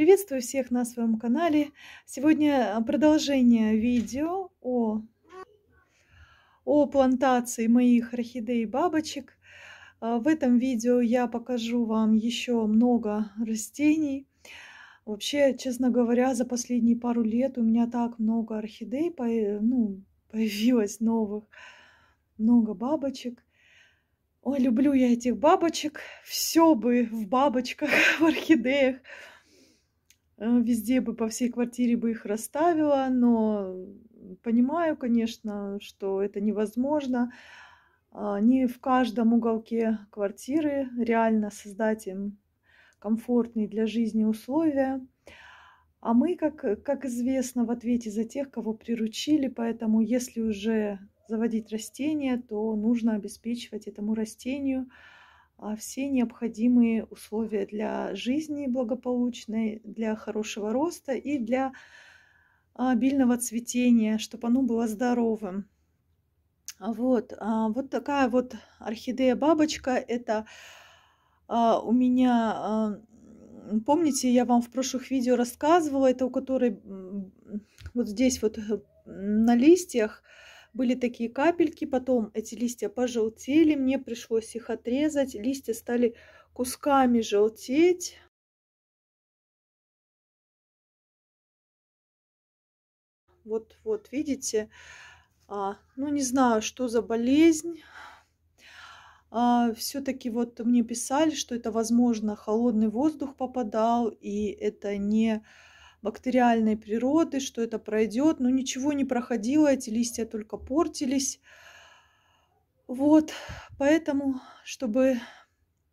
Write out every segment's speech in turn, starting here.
Приветствую всех на своем канале. Сегодня а, продолжение видео о, о плантации моих орхидей и бабочек. А, в этом видео я покажу вам еще много растений. Вообще, честно говоря, за последние пару лет у меня так много орхидей ну, появилось новых, много бабочек. Ой, люблю я этих бабочек. Все бы в бабочках, в орхидеях. Э, везде бы по всей квартире бы их расставила, но понимаю, конечно, что это невозможно. А, не в каждом уголке квартиры реально создать им комфортные для жизни условия. А мы, как, как известно, в ответе за тех, кого приручили, поэтому если уже заводить растения, то нужно обеспечивать этому растению – а все необходимые условия для жизни благополучной, для хорошего роста и для а, обильного цветения, чтобы оно было здоровым. А вот, вот такая вот орхидея-бабочка. Это у меня, помните, я вам в прошлых видео рассказывала, это у которой вот здесь вот э, на листьях были такие капельки, потом эти листья пожелтели, мне пришлось их отрезать, листья стали кусками желтеть. Вот, вот, видите, а, ну не знаю, что за болезнь. А, Все-таки вот мне писали, что это, возможно, холодный воздух попадал, и это не бактериальной природы, что это пройдет. Но ну, ничего не проходило, эти листья только портились. Вот, поэтому, чтобы,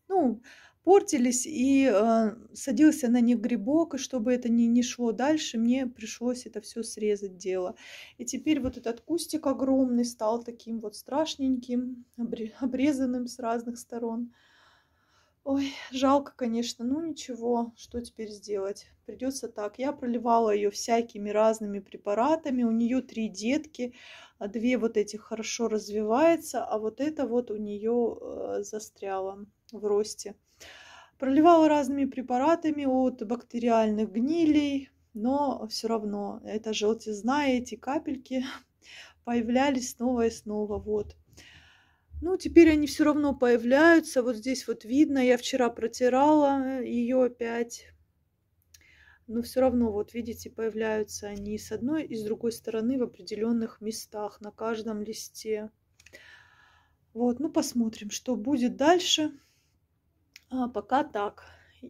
ну, портились и э, садился на них грибок, и чтобы это не, не шло дальше, мне пришлось это все срезать дело. И теперь вот этот кустик огромный стал таким вот страшненьким, обрезанным с разных сторон. Ой, жалко, конечно, ну ничего, что теперь сделать? Придется так. Я проливала ее всякими разными препаратами. У нее три детки, а две вот этих хорошо развивается, а вот это вот у нее э, застряло в росте. Проливала разными препаратами от бактериальных гнилей, но все равно эта желтизна, эти капельки появлялись снова и снова. Вот. Ну, теперь они все равно появляются. Вот здесь вот видно, я вчера протирала э, ее опять. Но все равно, вот видите, появляются они с одной и с другой стороны в определенных местах на каждом листе. Вот, ну посмотрим, что будет дальше. А, пока так.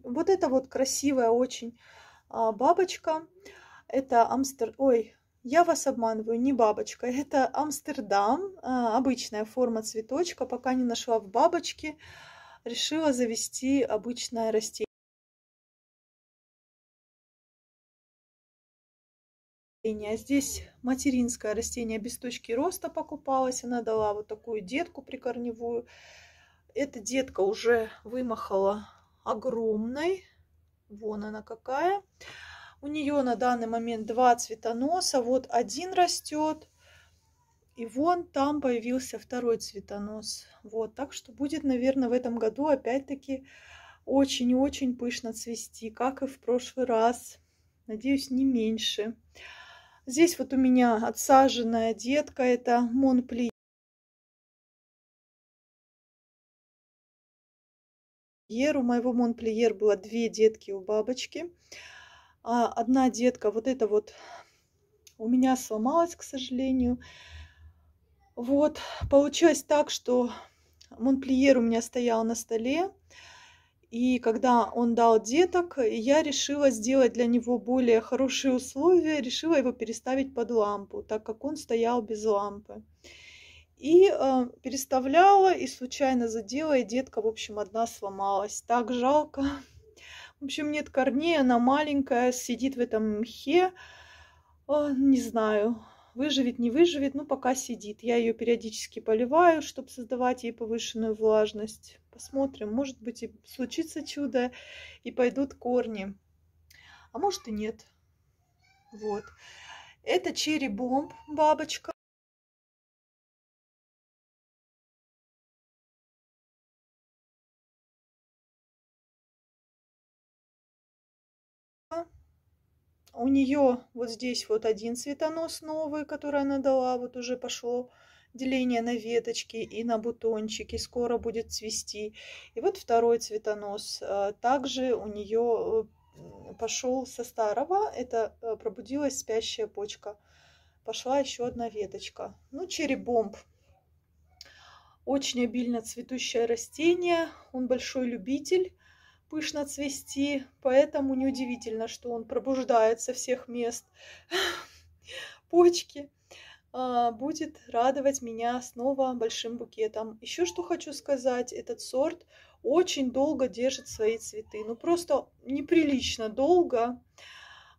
Вот это вот красивая очень а, бабочка. Это Амстер... Ой, я вас обманываю, не бабочка. Это Амстердам, а, обычная форма цветочка. Пока не нашла в бабочке, решила завести обычное растение. Здесь материнское растение без точки роста покупалось. Она дала вот такую детку прикорневую. Эта детка уже вымахала огромной. Вон она какая. У нее на данный момент два цветоноса. Вот один растет. И вон там появился второй цветонос. Вот, так что будет, наверное, в этом году опять-таки очень-очень пышно цвести, как и в прошлый раз. Надеюсь, не меньше. Здесь вот у меня отсаженная детка, это Монпли. У моего Монплиер было две детки у бабочки. А одна детка, вот это вот у меня сломалась, к сожалению. Вот, получилось так, что Монплиер у меня стоял на столе. И когда он дал деток, я решила сделать для него более хорошие условия, решила его переставить под лампу, так как он стоял без лампы. И э, переставляла, и случайно задела, и детка, в общем, одна сломалась. Так жалко. В общем, нет корней, она маленькая, сидит в этом мхе. О, а, не знаю, выживет, не выживет, но ну, пока сидит. Я ее периодически поливаю, чтобы создавать ей повышенную влажность. Посмотрим, может быть и случится чудо, и пойдут корни. А может и нет. Вот. Это черри бомб, бабочка. у нее вот здесь вот один цветонос новый, который она дала, вот уже пошло деление на веточки и на бутончики, скоро будет цвести. И вот второй цветонос. А, также у нее э, пошел со старого, это э, пробудилась спящая почка. Пошла еще одна веточка. Ну, черебомб. Очень обильно цветущее растение, он большой любитель пышно цвести, поэтому неудивительно, что он пробуждается всех мест почки а, будет радовать меня снова большим букетом. Еще что хочу сказать, этот сорт очень долго держит свои цветы. Ну просто неприлично долго.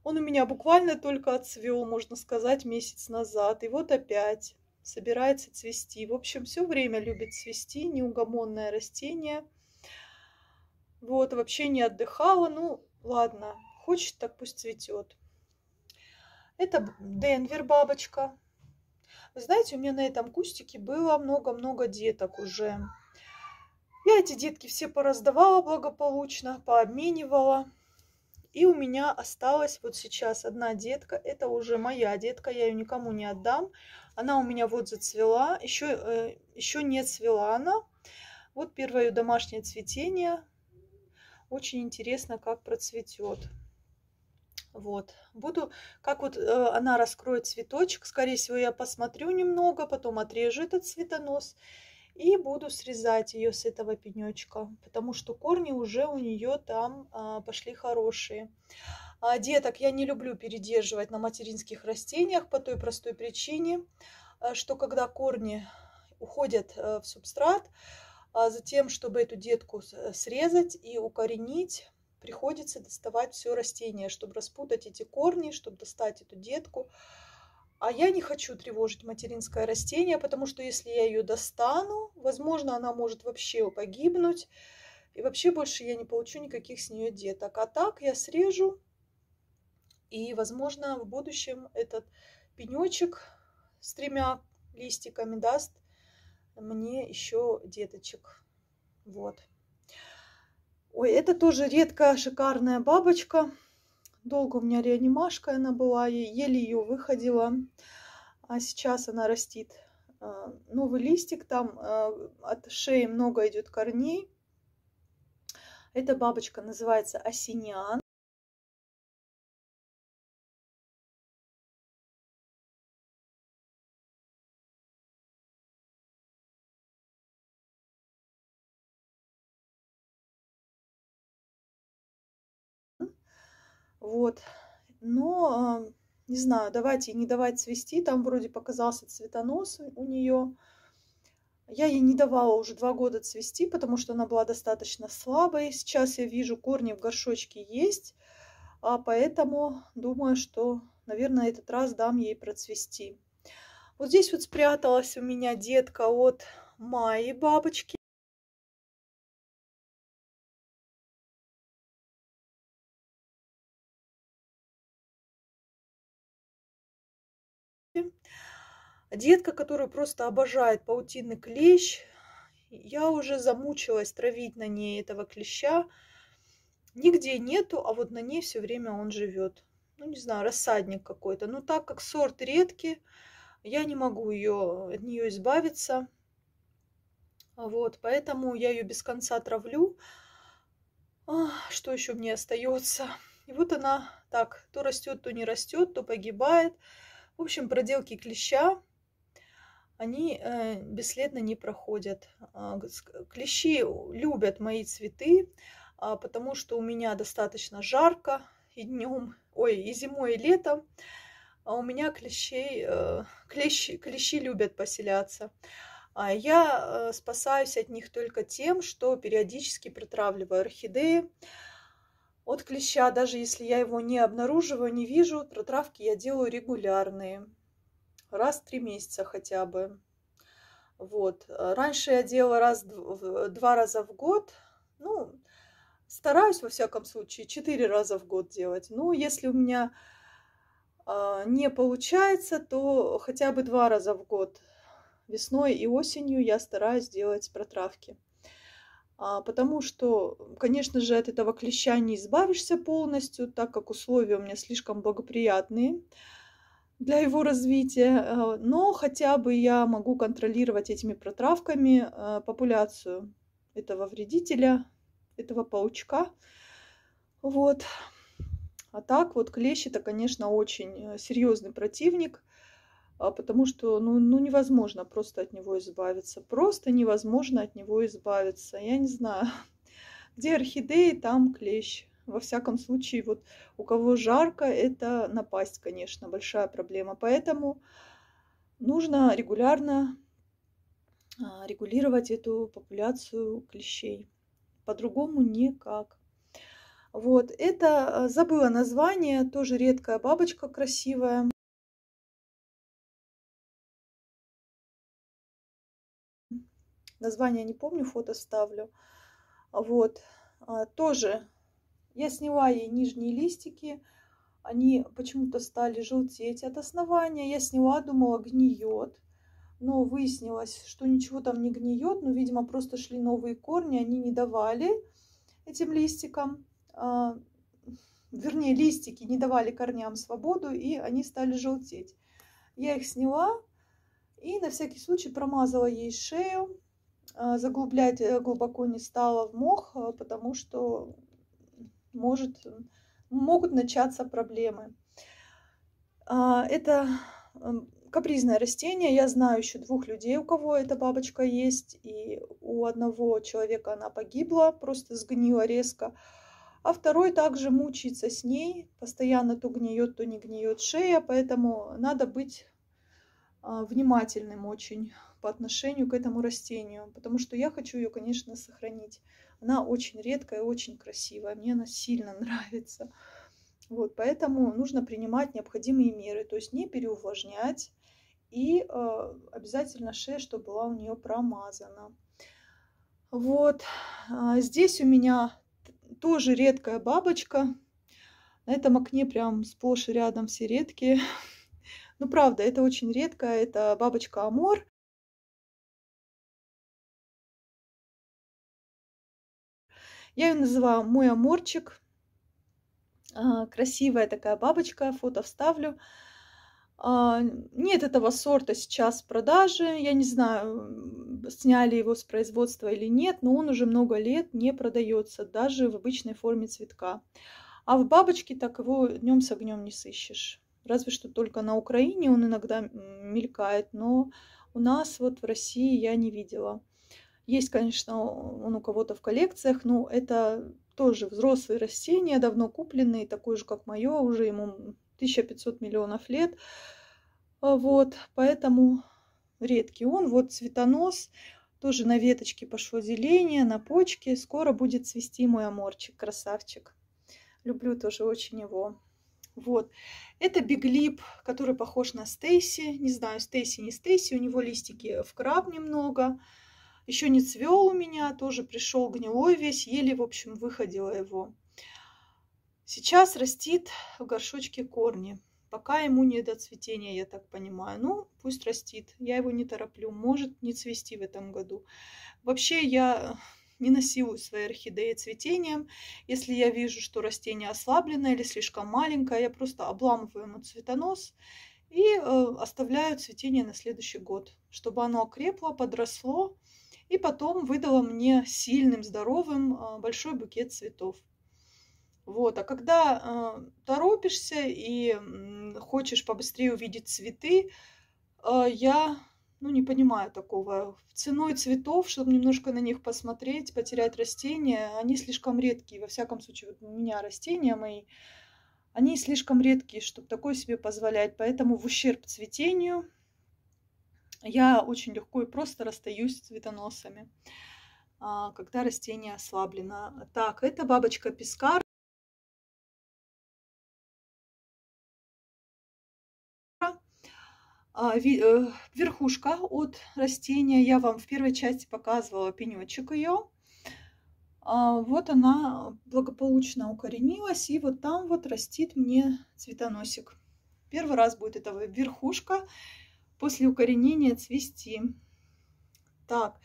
Он у меня буквально только отцвел, можно сказать, месяц назад. И вот опять собирается цвести. В общем, все время любит цвести неугомонное растение – вот, вообще не отдыхала. Ну, ладно, хочет, так пусть цветет. Это Денвер бабочка. Вы знаете, у меня на этом кустике было много-много деток уже. Я эти детки все пораздавала благополучно, пообменивала. И у меня осталась вот сейчас одна детка. Это уже моя детка, я ее никому не отдам. Она у меня вот зацвела, еще, э, еще не цвела она. Вот первое домашнее цветение. Очень интересно, как процветет. Вот. Буду, как вот э, она раскроет цветочек, скорее всего, я посмотрю немного, потом отрежу этот цветонос и буду срезать ее с этого пенечка, потому что корни уже у нее там э, пошли хорошие. А деток я не люблю передерживать на материнских растениях по той простой причине, э, что когда корни уходят э, в субстрат, а, за тем, чтобы эту детку э, срезать и укоренить, приходится доставать все растение, чтобы распутать эти корни, чтобы достать эту детку. А я не хочу тревожить материнское растение, потому что если я ее достану, возможно, она может вообще погибнуть. И вообще больше я не получу никаких с нее деток. А так я срежу, и, возможно, в будущем этот пенечек с тремя листиками даст мне еще деточек. Вот. Ой, это тоже редкая шикарная бабочка. Долго у меня реанимашка она была, еле ее выходила. А сейчас она растит а, новый листик, там а, от шеи много идет корней. Эта бабочка называется осинян. Вот. Но, э, не знаю, давать ей не давать цвести. Там вроде показался цветонос у нее. Я ей не давала уже два года цвести, потому что она была достаточно слабой. Сейчас я вижу, корни в горшочке есть. А поэтому думаю, что, наверное, этот раз дам ей процвести. Вот здесь вот спряталась у меня детка от Майи бабочки. Детка, которую просто обожает паутинный клещ. Я уже замучилась травить на ней этого клеща. Нигде нету, а вот на ней все время он живет. Ну, не знаю, рассадник какой-то. Но так как сорт редкий, я не могу ее, от нее избавиться. Вот, поэтому я ее без конца травлю. что еще мне остается? И вот она так, то растет, то не растет, то погибает. В общем, проделки клеща они э, бесследно не проходят. А, клещи любят мои цветы, а, потому что у меня достаточно жарко и днем, ой, и зимой, и летом. А у меня клещей, э, клещи, клещи любят поселяться. А я э, спасаюсь от них только тем, что периодически протравливаю орхидеи от клеща. Даже если я его не обнаруживаю, не вижу, протравки я делаю регулярные раз в три месяца хотя бы. Вот. Раньше я делала раз, два раза в год. Ну, стараюсь, во всяком случае, четыре раза в год делать. Но если у меня э, не получается, то хотя бы два раза в год. Весной и осенью я стараюсь делать протравки. А, потому что, конечно же, от этого клеща не избавишься полностью, так как условия у меня слишком благоприятные для его развития, а, но хотя бы я могу контролировать этими протравками а, популяцию этого вредителя, этого паучка. Вот. А так вот клещ это, конечно, очень э, серьезный противник, а, потому что ну, ну невозможно просто от него избавиться. Просто невозможно от него избавиться. Я не знаю, где орхидеи, там клещ во всяком случае, вот у кого жарко, это напасть, конечно, большая проблема. Поэтому нужно регулярно а, регулировать эту популяцию клещей. По-другому никак. Вот, это а, забыла название, тоже редкая бабочка красивая. Название не помню, фото ставлю. Вот, а, тоже я сняла ей нижние листики, они почему-то стали желтеть от основания. Я сняла, думала, гниет. Но выяснилось, что ничего там не гниет. но, видимо, просто шли новые корни, они не давали этим листикам, а, вернее, листики не давали корням свободу, и они стали желтеть. Я их сняла и на всякий случай промазала ей шею. А, заглублять э, глубоко не стала в мох, а, потому что может, могут начаться проблемы. А, это капризное растение. Я знаю еще двух людей, у кого эта бабочка есть. И у одного человека она погибла, просто сгнила резко. А второй также мучается с ней. Постоянно то гниет, то не гниет шея. Поэтому надо быть а, внимательным очень по отношению к этому растению, потому что я хочу ее, конечно, сохранить. Она очень редкая, и очень красивая, мне она сильно нравится. Вот, поэтому нужно принимать необходимые меры, то есть не переувлажнять и э, обязательно шея, чтобы была у нее промазана. Вот, а здесь у меня тоже редкая бабочка. На этом окне прям сплошь и рядом все редкие. Ну, правда, это очень редко. Это бабочка Амор. Я ее называю «Мой аморчик». А, красивая такая бабочка, фото вставлю. А, нет этого сорта сейчас в продаже. Я не знаю, сняли его с производства или нет, но он уже много лет не продается, даже в обычной форме цветка. А в бабочке так его днем с огнем не сыщешь. Разве что только на Украине он иногда мелькает, но у нас вот в России я не видела. Есть, конечно, он у кого-то в коллекциях, но это тоже взрослые растения, давно купленные, такое же, как мое, уже ему 1500 миллионов лет. А вот, поэтому редкий он. Вот цветонос, тоже на веточке пошло деление на почке. Скоро будет цвести мой аморчик, красавчик. Люблю тоже очень его. Вот. Это биглип, который похож на Стейси. Не знаю, Стейси не Стейси. У него листики в краб немного. Еще не цвел у меня, тоже пришел гнилой весь, еле, в общем, выходила его. Сейчас растит в горшочке корни. Пока ему не до цветения, я так понимаю. Ну, пусть растит. Я его не тороплю. Может не цвести в этом году. Вообще, я не насилую свои орхидеи цветением. Если я вижу, что растение ослаблено или слишком маленькое, я просто обламываю ему цветонос и э, оставляю цветение на следующий год, чтобы оно окрепло, подросло и потом выдала мне сильным, здоровым а, большой букет цветов. Вот. А когда э, торопишься и хочешь побыстрее увидеть цветы, э, я ну, не понимаю такого. Ценой цветов, чтобы немножко на них посмотреть, потерять растения, они слишком редкие. Во всяком случае, вот у меня растения мои, они слишком редкие, чтобы такое себе позволять. Поэтому в ущерб цветению я очень легко и просто расстаюсь с цветоносами, а, когда растение ослаблено. Так, это бабочка пескар. А, э, верхушка от растения. Я вам в первой части показывала пенечек ее. А, вот она благополучно укоренилась. И вот там вот растит мне цветоносик. Первый раз будет это верхушка после укоренения цвести. Так,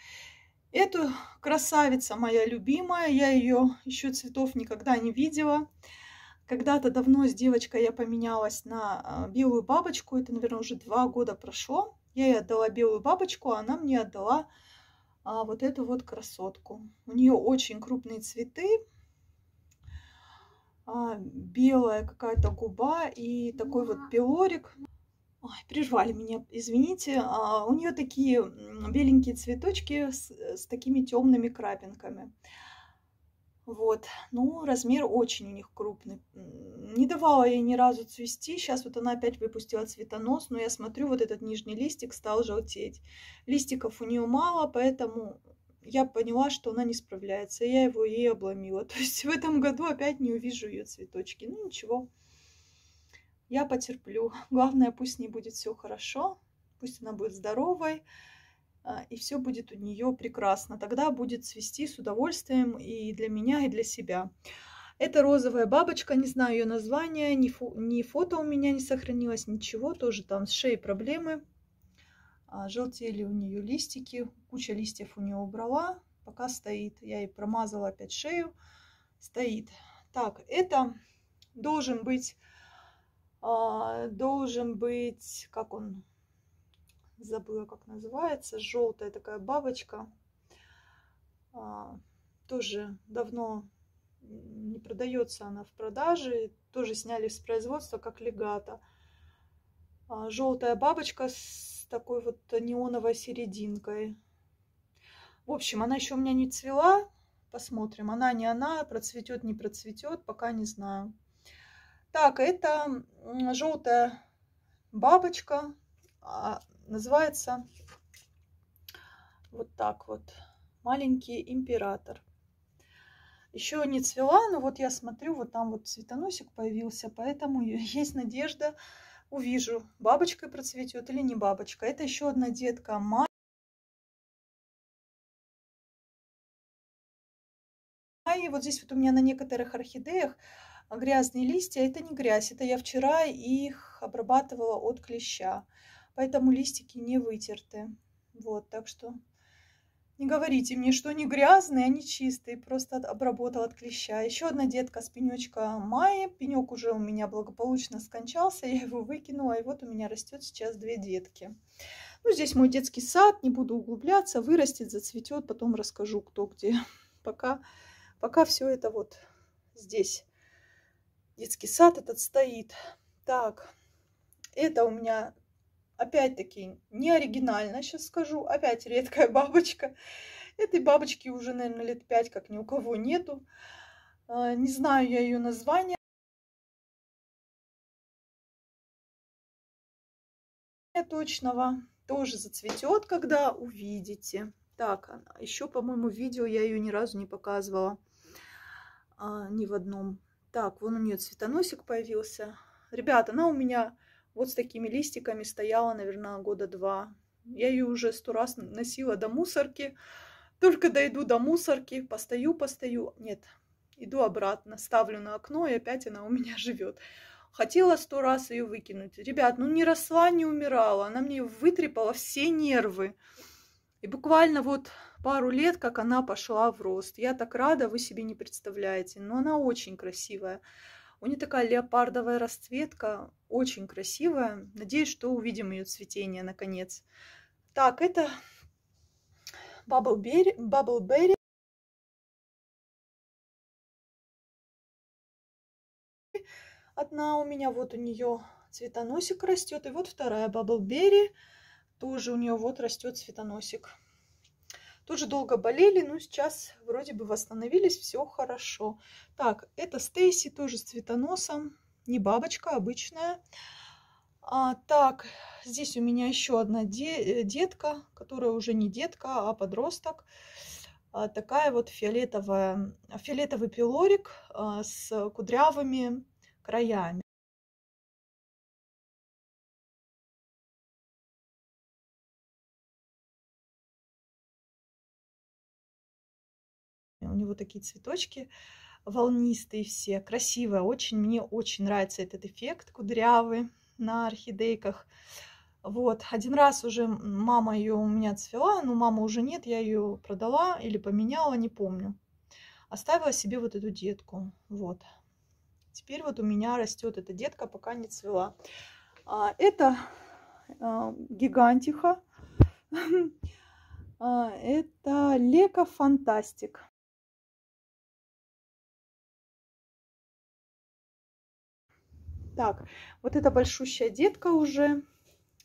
эту красавица моя любимая, я ее еще цветов никогда не видела. Когда-то давно с девочкой я поменялась на а, белую бабочку, это, наверное, уже два года прошло. Я ей отдала белую бабочку, а она мне отдала а, вот эту вот красотку. У нее очень крупные цветы, а, белая какая-то губа и такой вот пилорик. Ой, прижвали меня, извините. А, у нее такие беленькие цветочки с, э, с такими темными крапинками. Вот, ну, размер очень у них крупный. Не давала ей ни разу цвести, сейчас вот она опять выпустила цветонос, но я смотрю, вот этот нижний листик стал желтеть. Листиков у нее мало, поэтому я поняла, что она не справляется, я его ей обломила. То есть в этом году опять не увижу ее цветочки, ну ничего я потерплю. Главное, пусть не будет все хорошо, пусть она будет здоровой, а, и все будет у нее прекрасно. Тогда будет свести с удовольствием и для меня, и для себя. Это розовая бабочка, не знаю ее название, ни, фо ни фото у меня не сохранилось, ничего, тоже там с шеей проблемы. А, желтели у нее листики, куча листьев у нее убрала, пока стоит. Я ей промазала опять шею, стоит. Так, это должен быть а, должен быть, как он, забыла, как называется, желтая такая бабочка. А, тоже давно не продается она в продаже, тоже сняли с производства как легата. А, желтая бабочка с такой вот неоновой серединкой. В общем, она еще у меня не цвела. Посмотрим, она не она, процветет, не процветет, пока не знаю. Так, это желтая бабочка. А, называется вот так вот. Маленький император. Еще не цвела, но вот я смотрю, вот там вот цветоносик появился, поэтому есть надежда, увижу, бабочкой процветет или не бабочка. Это еще одна детка И вот здесь вот у меня на некоторых орхидеях а грязные листья – это не грязь, это я вчера их обрабатывала от клеща, поэтому листики не вытерты. Вот, так что не говорите мне, что они грязные, они чистые, просто обработала от клеща. Еще одна детка с пенечка Майи. Пенек уже у меня благополучно скончался, я его выкинула, и вот у меня растет сейчас две детки. Ну, здесь мой детский сад, не буду углубляться, вырастет, зацветет, потом расскажу, кто где. Пока, пока все это вот здесь детский сад этот стоит. Так, это у меня опять-таки не оригинально, сейчас скажу, опять редкая бабочка. Этой бабочки уже, наверное, лет пять, как ни у кого нету. А, не знаю я ее название. точного тоже зацветет, когда увидите. Так, а, еще, по-моему, видео я ее ни разу не показывала а, ни в одном так, вон у нее цветоносик появился. Ребята, она у меня вот с такими листиками стояла, наверное, года два. Я ее уже сто раз носила до мусорки. Только дойду до мусорки, постою, постою. Нет, иду обратно, ставлю на окно, и опять она у меня живет. Хотела сто раз ее выкинуть. Ребят, ну не росла, не умирала. Она мне вытрепала все нервы. И буквально вот пару лет, как она пошла в рост. Я так рада, вы себе не представляете, но она очень красивая. У нее такая леопардовая расцветка, очень красивая. Надеюсь, что увидим ее цветение наконец. Так, это Bubbleberry. Bubbleberry. Одна у меня, вот у нее цветоносик растет. И вот вторая Bubbleberry. Тоже у нее вот растет цветоносик. Тоже долго болели, но ну, сейчас вроде бы восстановились, все хорошо. Так, это Стейси тоже с цветоносом. Не бабочка, а обычная. А, так, здесь у меня еще одна де э, детка, которая уже не детка, а подросток. А, такая вот фиолетовая, фиолетовый пилорик а, с кудрявыми краями. вот такие цветочки волнистые все, красивая очень. Мне очень нравится этот эффект кудрявый на орхидейках. Вот, один раз уже мама ее у меня цвела, но мама уже нет, я ее продала или поменяла, не помню. Оставила себе вот эту детку, вот. Теперь вот у меня растет эта детка, пока не цвела. А, это а, гигантиха, а, это лека фантастик. Так, вот эта большущая детка уже.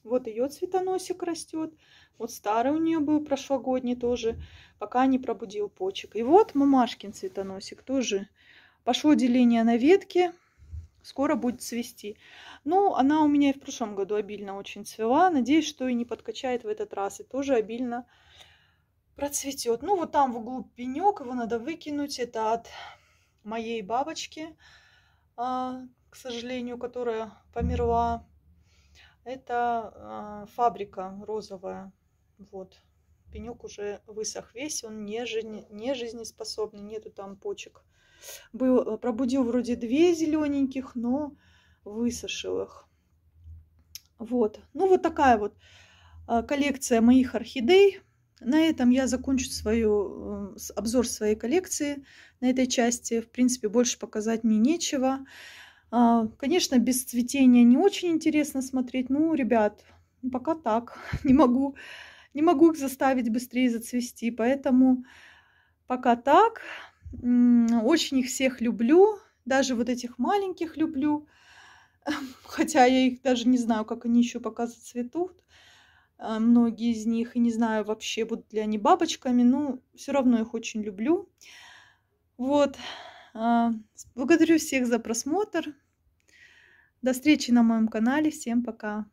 Вот ее цветоносик растет. Вот старый у нее был прошлогодний тоже, пока не пробудил почек. И вот мамашкин цветоносик тоже. Пошло деление на ветке. Скоро будет цвести. Ну, она у меня и в прошлом году обильно очень цвела. Надеюсь, что и не подкачает в этот раз. И тоже обильно процветет. Ну, вот там в углу пенек. Его надо выкинуть. Это от моей бабочки а, к сожалению, которая померла. Это а, фабрика розовая. Вот. Пенек уже высох весь, он не, жизнь не жизнеспособный, нету там почек. Был, э, пробудил вроде две зелененьких, но высушил их. Вот. Ну, вот такая вот а, коллекция моих орхидей. На этом я закончу свою, э, обзор своей коллекции на этой части. В принципе, больше показать мне нечего. А, конечно, без цветения не очень интересно смотреть. Ну, ребят, пока так. Не могу, не могу их заставить быстрее зацвести. Поэтому пока так. Очень их всех люблю. Даже вот этих маленьких люблю. Хотя я их даже не знаю, как они еще пока зацветут. А, многие из них. И не знаю вообще, будут ли они бабочками. Но все равно их очень люблю. Вот. А, благодарю всех за просмотр. До встречи на моем канале. Всем пока.